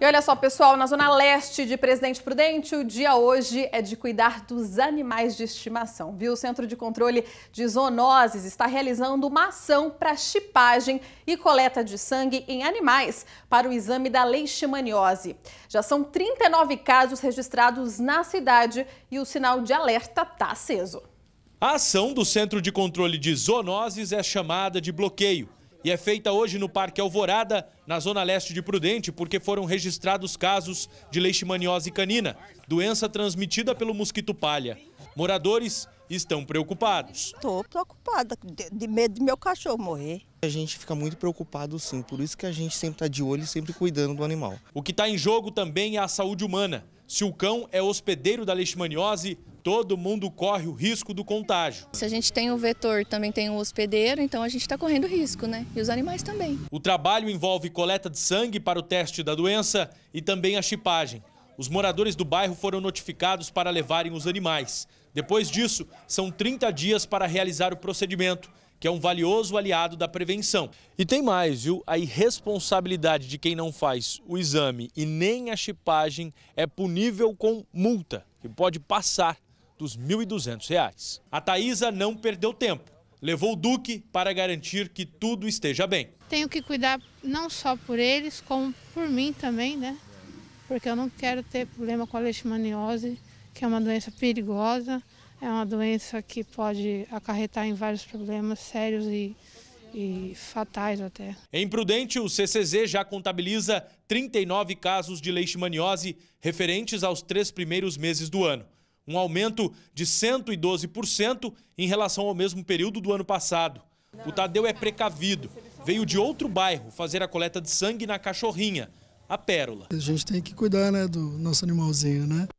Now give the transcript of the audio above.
E olha só, pessoal, na zona leste de Presidente Prudente, o dia hoje é de cuidar dos animais de estimação, viu? O Centro de Controle de Zoonoses está realizando uma ação para chipagem e coleta de sangue em animais para o exame da leishmaniose. Já são 39 casos registrados na cidade e o sinal de alerta está aceso. A ação do Centro de Controle de Zoonoses é chamada de bloqueio e é feita hoje no Parque Alvorada, na zona leste de Prudente, porque foram registrados casos de leishmaniose canina, doença transmitida pelo mosquito palha. Moradores estão preocupados. Estou preocupada, de, medo de meu cachorro morrer. A gente fica muito preocupado sim, por isso que a gente sempre está de olho e sempre cuidando do animal. O que está em jogo também é a saúde humana. Se o cão é hospedeiro da leishmaniose, todo mundo corre o risco do contágio. Se a gente tem o vetor, também tem o hospedeiro, então a gente está correndo risco, né? E os animais também. O trabalho envolve coleta de sangue para o teste da doença e também a chipagem. Os moradores do bairro foram notificados para levarem os animais. Depois disso, são 30 dias para realizar o procedimento, que é um valioso aliado da prevenção. E tem mais, viu? A irresponsabilidade de quem não faz o exame e nem a chipagem é punível com multa, que pode passar dos R$ 1.200. A Thaisa não perdeu tempo. Levou o Duque para garantir que tudo esteja bem. Tenho que cuidar não só por eles, como por mim também, né? Porque eu não quero ter problema com a leishmaniose, que é uma doença perigosa, é uma doença que pode acarretar em vários problemas sérios e e fatais até. Em Prudente, o CCZ já contabiliza 39 casos de leishmaniose referentes aos três primeiros meses do ano um aumento de 112% em relação ao mesmo período do ano passado. O Tadeu é precavido. Veio de outro bairro fazer a coleta de sangue na cachorrinha, a pérola. A gente tem que cuidar né, do nosso animalzinho, né?